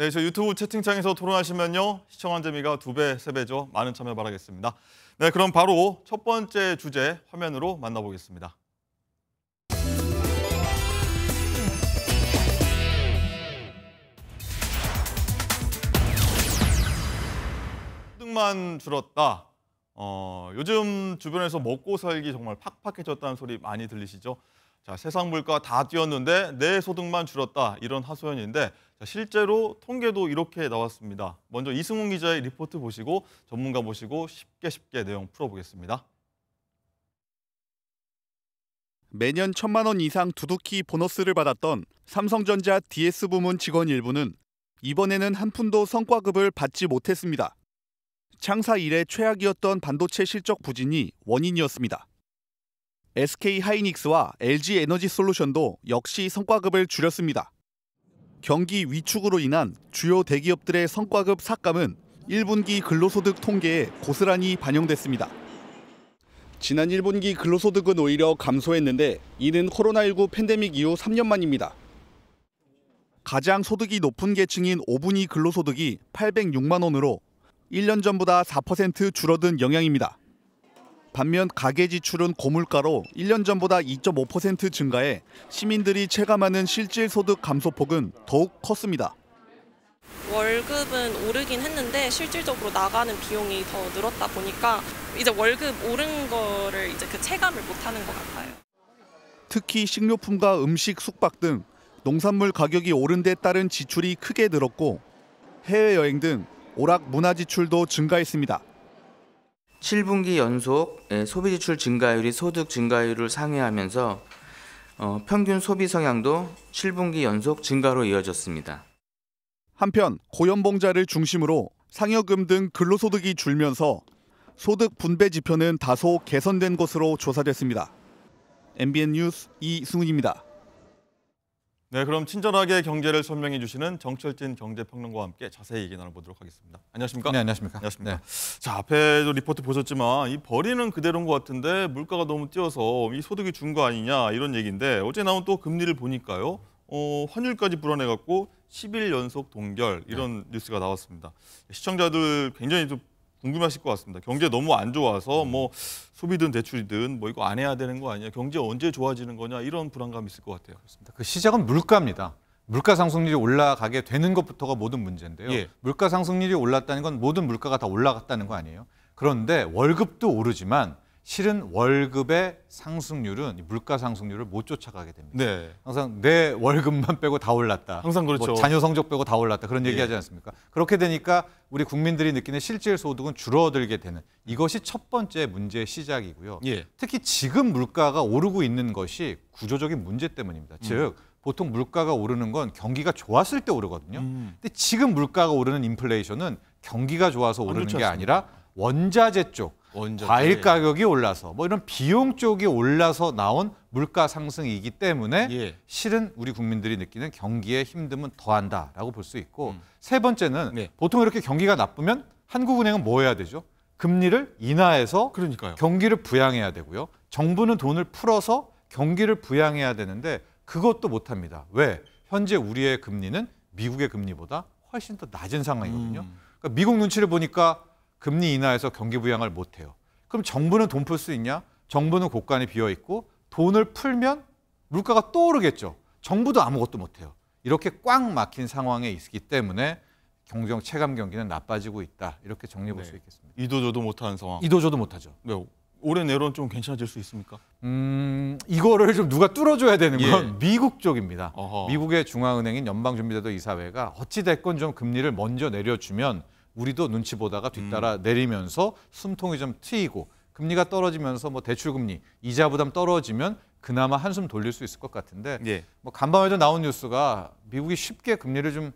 네, 저 유튜브 채팅창에서 토론하시면요. 시청한 재미가 두 배, 세 배죠. 많은 참여 바라겠습니다. 네, 그럼 바로 첫 번째 주제 화면으로 만나보겠습니다. 소득만 줄었다. 어, 요즘 주변에서 먹고 살기 정말 팍팍해졌다는 소리 많이 들리시죠? 자, 세상 물가 다 뛰었는데 내 소득만 줄었다 이런 하소연인데 자, 실제로 통계도 이렇게 나왔습니다. 먼저 이승훈 기자의 리포트 보시고 전문가 보시고 쉽게 쉽게 내용 풀어보겠습니다. 매년 천만 원 이상 두둑히 보너스를 받았던 삼성전자 DS 부문 직원 일부는 이번에는 한 푼도 성과급을 받지 못했습니다. 창사 이래 최악이었던 반도체 실적 부진이 원인이었습니다. SK 하이닉스와 LG 에너지 솔루션도 역시 성과급을 줄였습니다. 경기 위축으로 인한 주요 대기업들의 성과급 삭감은 1분기 근로소득 통계에 고스란히 반영됐습니다. 지난 1분기 근로소득은 오히려 감소했는데 이는 코로나19 팬데믹 이후 3년 만입니다. 가장 소득이 높은 계층인 5분위 근로소득이 806만 원으로 1년 전보다 4% 줄어든 영향입니다. 반면 가계 지출은 고물가로 1년 전보다 2.5% 증가해 시민들이 체감하는 실질 소득 감소폭은 더욱 컸습니다. 월급은 오르긴 했는데 실질적으로 나가는 비용이 더 늘었다 보니까 이제 월급 오른 거를 이제 그 체감을 못 하는 것 같아요. 특히 식료품과 음식, 숙박 등 농산물 가격이 오른 데 따른 지출이 크게 늘었고 해외여행 등 오락 문화 지출도 증가했습니다. 7분기 연속 예, 소비 지출 증가율이 소득 증가율을 상회하면서 어, 평균 소비 성향도 7분기 연속 증가로 이어졌습니다. 한편 고연봉자를 중심으로 상여금 등 근로소득이 줄면서 소득 분배 지표는 다소 개선된 것으로 조사됐습니다. MBN 뉴스 이승훈입니다. 네, 그럼 친절하게 경제를 설명해 주시는 정철진 경제평론가와 함께 자세히 얘기 나눠보도록 하겠습니다. 안녕하십니까? 네, 안녕하십니까? 안녕하십니까? 네. 자, 앞에도 리포트 보셨지만 이버리는 그대로인 것 같은데 물가가 너무 뛰어서 이 소득이 준 거 아니냐 이런 얘기인데 어제 나온 또 금리를 보니까요. 어, 환율까지 불안해 갖고 10일 연속 동결 이런 네. 뉴스가 나왔습니다. 시청자들 굉장히 좀 궁금하실 것 같습니다. 경제 너무 안 좋아서 음. 뭐 소비든 대출이든 뭐 이거 안 해야 되는 거아니냐 경제 언제 좋아지는 거냐? 이런 불안감이 있을 것 같아요. 그렇습니다. 그 시작은 물가입니다. 물가 상승률이 올라가게 되는 것부터가 모든 문제인데요. 예. 물가 상승률이 올랐다는 건 모든 물가가 다 올라갔다는 거 아니에요. 그런데 월급도 오르지만 실은 월급의 상승률은 물가 상승률을 못 쫓아가게 됩니다. 네. 항상 내 월급만 빼고 다 올랐다. 항상 그렇죠. 뭐 자녀 성적 빼고 다 올랐다. 그런 얘기 예. 하지 않습니까? 그렇게 되니까 우리 국민들이 느끼는 실질 소득은 줄어들게 되는 이것이 첫 번째 문제의 시작이고요. 예. 특히 지금 물가가 오르고 있는 것이 구조적인 문제 때문입니다. 음. 즉 보통 물가가 오르는 건 경기가 좋았을 때 오르거든요. 음. 근데 지금 물가가 오르는 인플레이션은 경기가 좋아서 오르는 게 아니라 원자재 쪽 원전, 과일 예. 가격이 올라서 뭐 이런 비용 쪽이 올라서 나온 물가 상승이기 때문에 예. 실은 우리 국민들이 느끼는 경기의 힘듦은 더한다라고 볼 수 있고 음. 세 번째는 네. 보통 이렇게 경기가 나쁘면 한국은행은 뭐 해야 되죠? 금리를 인하해서 그러니까요. 경기를 부양해야 되고요. 정부는 돈을 풀어서 경기를 부양해야 되는데 그것도 못합니다. 왜? 현재 우리의 금리는 미국의 금리보다 훨씬 더 낮은 상황이거든요. 음. 그러니까 미국 눈치를 보니까 금리 인하에서 경기 부양을 못해요. 그럼 정부는 돈 풀 수 있냐? 정부는 곳간이 비어 있고 돈을 풀면 물가가 또 오르겠죠. 정부도 아무것도 못해요. 이렇게 꽉 막힌 상황에 있기 때문에 경정 체감 경기는 나빠지고 있다. 이렇게 정리해 볼수 네. 있겠습니다. 이도저도 못하는 상황. 이도저도 못하죠. 네. 올해 내로는 좀 괜찮아질 수 있습니까? 음, 이거를 좀 누가 뚫어줘야 되는 예. 건 예. 미국 쪽입니다. 어허. 미국의 중앙은행인 연방준비제도 이사회가 어찌 됐건 좀 금리를 먼저 내려주면 우리도 눈치 보다가 뒤따라 음. 내리면서 숨통이 좀 트이고 금리가 떨어지면서 뭐 대출 금리, 이자 부담 떨어지면 그나마 한숨 돌릴 수 있을 것 같은데 예. 뭐 간밤에도 나온 뉴스가 미국이 쉽게 금리를 좀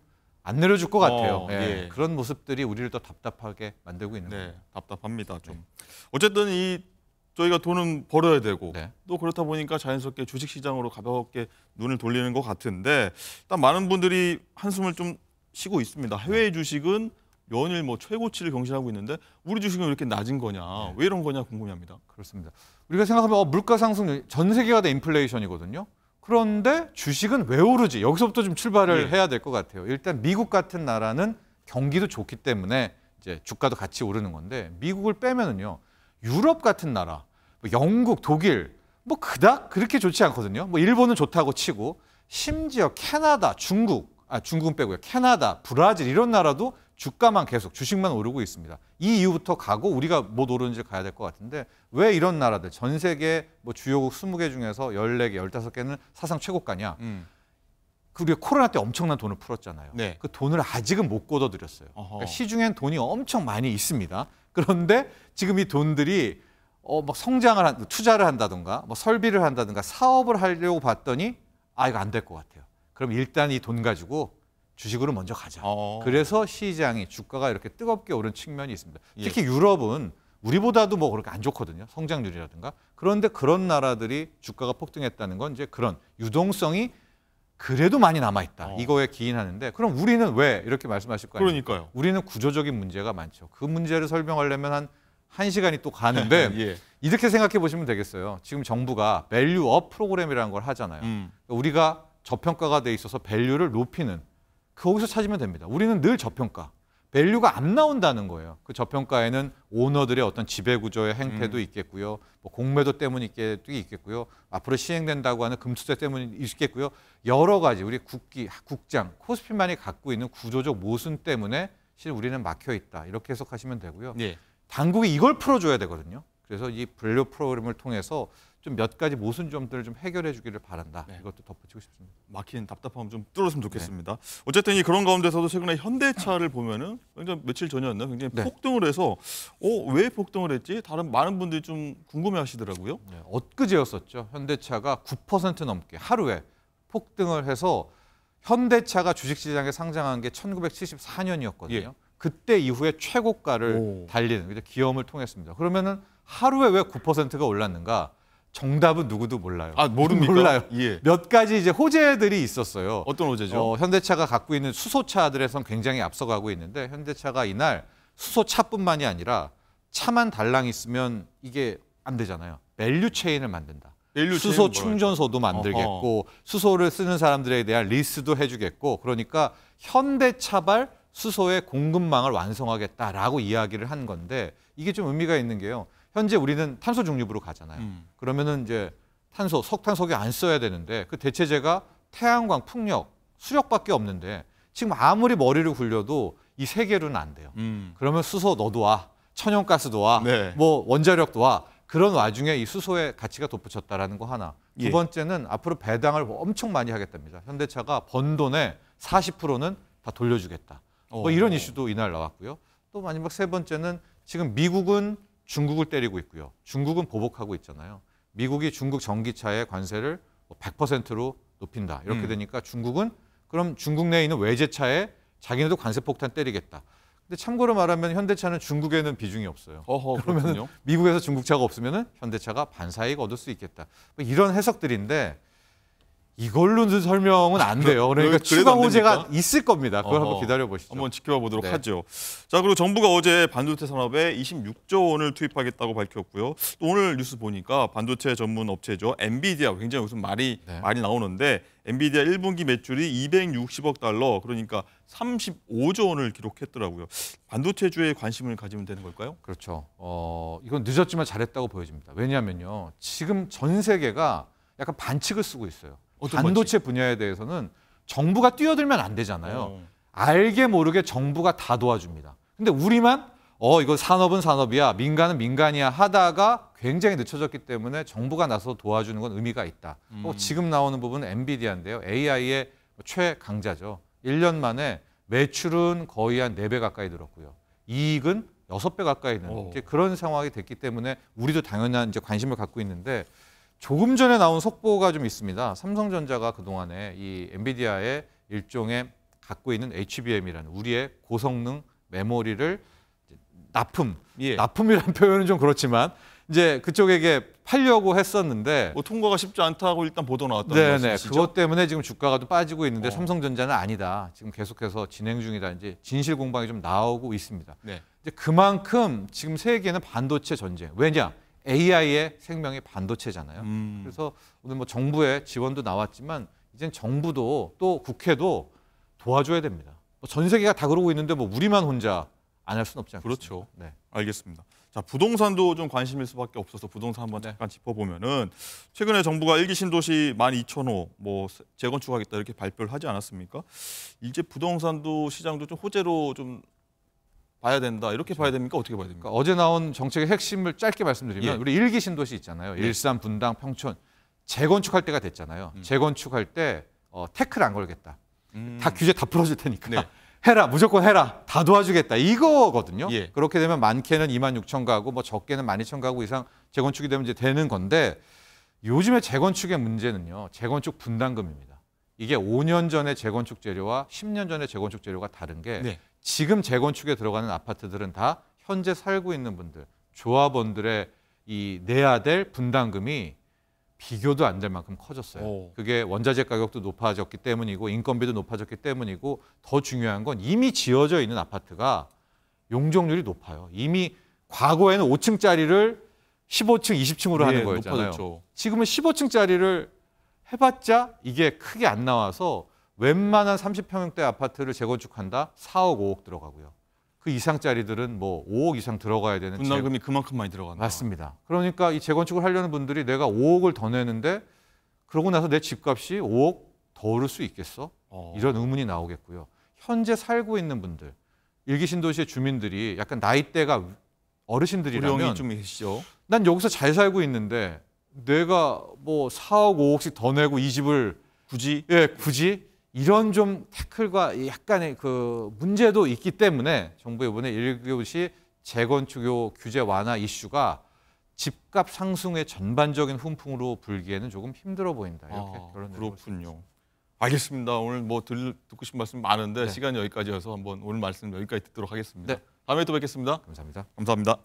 안 내려줄 것 같아요. 어, 예. 예. 그런 모습들이 우리를 더 답답하게 만들고 있는 네, 거예요. 답답합니다. 좀 네. 어쨌든 이 저희가 돈은 벌어야 되고 네. 또 그렇다 보니까 자연스럽게 주식 시장으로 가볍게 눈을 돌리는 것 같은데 일단 많은 분들이 한숨을 좀 쉬고 있습니다. 해외 주식은 연일 뭐 최고치를 경신하고 있는데 우리 주식은 왜 이렇게 낮은 거냐, 네. 왜 이런 거냐 궁금합니다. 그렇습니다. 우리가 생각하면 어, 물가 상승전 세계가 다 인플레이션이거든요. 그런데 주식은 왜 오르지? 여기서부터 좀 출발을 네. 해야 될 것 같아요. 일단 미국 같은 나라는 경기도 좋기 때문에 이제 주가도 같이 오르는 건데 미국을 빼면은요 유럽 같은 나라, 뭐 영국, 독일 뭐 그닥 그렇게 좋지 않거든요. 뭐 일본은 좋다고 치고 심지어 캐나다, 중국, 아 중국은 빼고요. 캐나다, 브라질 이런 나라도 주가만 계속 주식만 오르고 있습니다. 이이후부터 가고 우리가 못 오르는지 가야 될 것 같은데 왜 이런 나라들 전 세계 뭐 주요국 20개 중에서 14개, 15개는 사상 최고가냐? 음. 그 우리가 코로나 때 엄청난 돈을 풀었잖아요. 네. 그 돈을 아직은 못 걷어들였어요. 그러니까 시중엔 돈이 엄청 많이 있습니다. 그런데 지금 이 돈들이 어, 뭐 성장을 한, 투자를 한다든가 뭐 설비를 한다든가 사업을 하려고 봤더니 아 이거 안 될 것 같아요. 그럼 일단 이 돈 가지고 주식으로 먼저 가자. 어. 그래서 시장이 주가가 이렇게 뜨겁게 오른 측면이 있습니다. 예. 특히 예. 유럽은 우리보다도 뭐 그렇게 안 좋거든요. 성장률이라든가. 그런데 그런 나라들이 주가가 폭등했다는 건 이제 그런 유동성이 그래도 많이 남아있다. 어. 이거에 기인하는데 그럼 우리는 왜 이렇게 말씀하실 거예요? 그러니까요. 우리는 구조적인 문제가 많죠. 그 문제를 설명하려면 한 한시간이또 가는데 예. 이렇게 생각해 보시면 되겠어요. 지금 정부가 밸류업 프로그램이라는 걸 하잖아요. 음. 우리가 저평가가 돼 있어서 밸류를 높이는 거기서 찾으면 됩니다. 우리는 늘 저평가. 밸류가 안 나온다는 거예요. 그 저평가에는 오너들의 어떤 지배구조의 행태도 음. 있겠고요. 뭐 공매도 때문이 있겠, 있겠고요. 앞으로 시행된다고 하는 금투세 때문이 있겠고요. 여러 가지 우리 국기, 국장, 코스피만이 갖고 있는 구조적 모순 때문에 실 우리는 막혀 있다. 이렇게 해석하시면 되고요. 예. 당국이 이걸 풀어줘야 되거든요. 그래서 이 밸류 프로그램을 통해서 좀몇 가지 모순점들을 좀 해결해 주기를 바란다. 네. 이것도 덧붙이고 싶습니다. 막힌 답답함 좀 뚫었으면 좋겠습니다. 네. 어쨌든 이 그런 가운데서도 최근에 현대차를 보면은 굉장히 며칠 전이었나 굉장히 네. 폭등을 해서 어왜 폭등을 했지? 다른 많은 분들이 좀 궁금해하시더라고요. 네, 엊그제였었죠. 현대차가 9% 넘게 하루에 폭등을 해서 현대차가 주식시장에 상장한 게 1974년이었거든요. 예. 그때 이후에 최고가를 오. 달리는 기염을 통했습니다. 그러면은 하루에 왜 9%가 올랐는가? 정답은 누구도 몰라요. 아, 모릅니까? 몰라요. 예. 몇 가지 이제 호재들이 있었어요. 어떤 호재죠? 어, 현대차가 갖고 있는 수소차들에선 굉장히 앞서가고 있는데 현대차가 이날 수소차뿐만이 아니라 차만 달랑 있으면 이게 안 되잖아요. 밸류 체인을 만든다. 밸류 수소 충전소도 만들겠고 어허. 수소를 쓰는 사람들에 대한 리스도 해주겠고 그러니까 현대차발 수소의 공급망을 완성하겠다라고 이야기를 한 건데 이게 좀 의미가 있는 게요. 현재 우리는 탄소 중립으로 가잖아요. 음. 그러면은 이제 탄소, 석탄석유 안 써야 되는데 그 대체제가 태양광, 풍력, 수력밖에 없는데 지금 아무리 머리를 굴려도 이 세 개로는 안 돼요. 음. 그러면 수소 너도 와, 천연가스도 와, 네. 뭐 원자력도 와. 그런 와중에 이 수소의 가치가 돋붙였다라는 거 하나. 두 예. 번째는 앞으로 배당을 엄청 많이 하겠답니다. 현대차가 번 돈의 40%는 다 돌려주겠다. 뭐 어. 이런 이슈도 이날 나왔고요. 또 마지막 세 번째는 지금 미국은 중국을 때리고 있고요. 중국은 보복하고 있잖아요. 미국이 중국 전기차의 관세를 100%로 뭐 높인다. 이렇게 음. 되니까 중국은 그럼 중국 내에 있는 외제차에 자기네도 관세 폭탄 때리겠다. 근데 참고로 말하면 현대차는 중국에는 비중이 없어요. 그러면 미국에서 중국차가 없으면 현대차가 반사익 얻을 수 있겠다. 뭐 이런 해석들인데 이걸로는 설명은 안 돼요. 그러니까 추가 호재가 있을 겁니다. 그걸 어허. 한번 기다려 보시죠. 한번 지켜 보도록 네. 하죠. 자, 그리고 정부가 어제 반도체 산업에 26조 원을 투입하겠다고 밝혔고요. 또 오늘 뉴스 보니까 반도체 전문 업체죠. 엔비디아 굉장히 무슨 말이 네. 많이 나오는데 엔비디아 1분기 매출이 260억 달러, 그러니까 35조 원을 기록했더라고요. 반도체주에 관심을 가지면 되는 걸까요? 그렇죠. 어, 이건 늦었지만 잘했다고 보여집니다. 왜냐하면요. 지금 전 세계가 약간 반칙을 쓰고 있어요. 반도체 건지? 분야에 대해서는 정부가 뛰어들면 안 되잖아요. 음. 알게 모르게 정부가 다 도와줍니다. 근데 우리만 어 이거 산업은 산업이야, 민간은 민간이야 하다가 굉장히 늦춰졌기 때문에 정부가 나서 도와주는 건 의미가 있다. 음. 어, 지금 나오는 부분은 엔비디아인데요. AI의 최강자죠. 1년 만에 매출은 거의 한 4배 가까이 늘었고요. 이익은 6배 가까이 늘는 어. 그런 상황이 됐기 때문에 우리도 당연한 이제 관심을 갖고 있는데 조금 전에 나온 속보가 좀 있습니다. 삼성전자가 그동안에 이 엔비디아의 일종의 갖고 있는 HBM이라는 우리의 고성능 메모리를 납품, 예. 납품이라는 표현은 좀 그렇지만 이제 그쪽에게 팔려고 했었는데 뭐 통과가 쉽지 않다고 일단 보도 나왔던는 네네, 말씀이시죠? 그것 때문에 지금 주가가 좀 빠지고 있는데 어. 삼성전자는 아니다. 지금 계속해서 진행 중이다. 이제 진실 공방이 좀 나오고 있습니다. 네. 이제 그만큼 지금 세계는 반도체 전쟁. 왜냐? AI의 생명의 반도체잖아요. 음. 그래서 오늘 뭐 정부의 지원도 나왔지만 이젠 정부도 또 국회도 도와줘야 됩니다. 뭐 전 세계가 다 그러고 있는데 뭐 우리만 혼자 안 할 수는 없지 않겠습니까? 그렇죠. 네. 알겠습니다. 자, 부동산도 좀 관심일 수밖에 없어서 부동산 한번 네. 잠깐 짚어보면은 최근에 정부가 일기 신도시 12,000호 뭐 재건축하겠다 이렇게 발표를 하지 않았습니까? 이제 부동산도 시장도 좀 호재로 좀 봐야 된다 이렇게 그렇죠. 봐야 됩니까 어떻게 봐야 됩니까? 어제 나온 정책의 핵심을 짧게 말씀드리면 예. 우리 일기 신도시 있잖아요. 예. 일산, 분당, 평촌 재건축할 때가 됐잖아요. 음. 재건축할 때 어, 태클 안 걸겠다. 음. 다 규제 다 풀어줄 테니까 네. 해라 무조건 해라 다 도와주겠다 이거거든요. 예. 그렇게 되면 많게는 2만 6천 가구 뭐 적게는 1만 2천 가구 이상 재건축이 되면 이제 되는 건데 요즘에 재건축의 문제는요 재건축 분담금입니다. 이게 5년 전의 재건축 재료와 10년 전의 재건축 재료가 다른 게 네. 지금 재건축에 들어가는 아파트들은 다 현재 살고 있는 분들, 조합원들의 이 내야 될 분담금이 비교도 안 될 만큼 커졌어요. 오. 그게 원자재 가격도 높아졌기 때문이고 인건비도 높아졌기 때문이고 더 중요한 건 이미 지어져 있는 아파트가 용적률이 높아요. 이미 과거에는 5층짜리를 15층, 20층으로 하는 네, 거였잖아요. 높아졌죠. 지금은 15층짜리를 해봤자 이게 크게 안 나와서 웬만한 30평형대 아파트를 재건축한다? 4억, 5억 들어가고요. 그 이상짜리들은 뭐 5억 이상 들어가야 되는 분담금이 그 재... 그만큼 많이 들어간다. 맞습니다. 그러니까 이 재건축을 하려는 분들이 내가 5억을 더 내는데 그러고 나서 내 집값이 5억 더 오를 수 있겠어? 어. 이런 의문이 나오겠고요. 현재 살고 있는 분들, 일기 신도시의 주민들이 약간 나이대가 어르신들이라면 좀 계시죠. 난 여기서 잘 살고 있는데 내가 뭐 4억, 5억씩 더 내고 이 집을 굳이 예, 굳이 이런 좀 태클과 약간의 그 문제도 있기 때문에 정부 이번에 1교시 재건축요 규제 완화 이슈가 집값 상승의 전반적인 훈풍으로 불기에는 조금 힘들어 보인다. 이렇게 아, 결론을 그렇군요. 알겠습니다. 오늘 뭐 들, 듣고 싶은 말씀 많은데 네. 시간 여기까지여서 한번 오늘 말씀 여기까지 듣도록 하겠습니다. 네. 다음에 또 뵙겠습니다. 감사합니다. 감사합니다.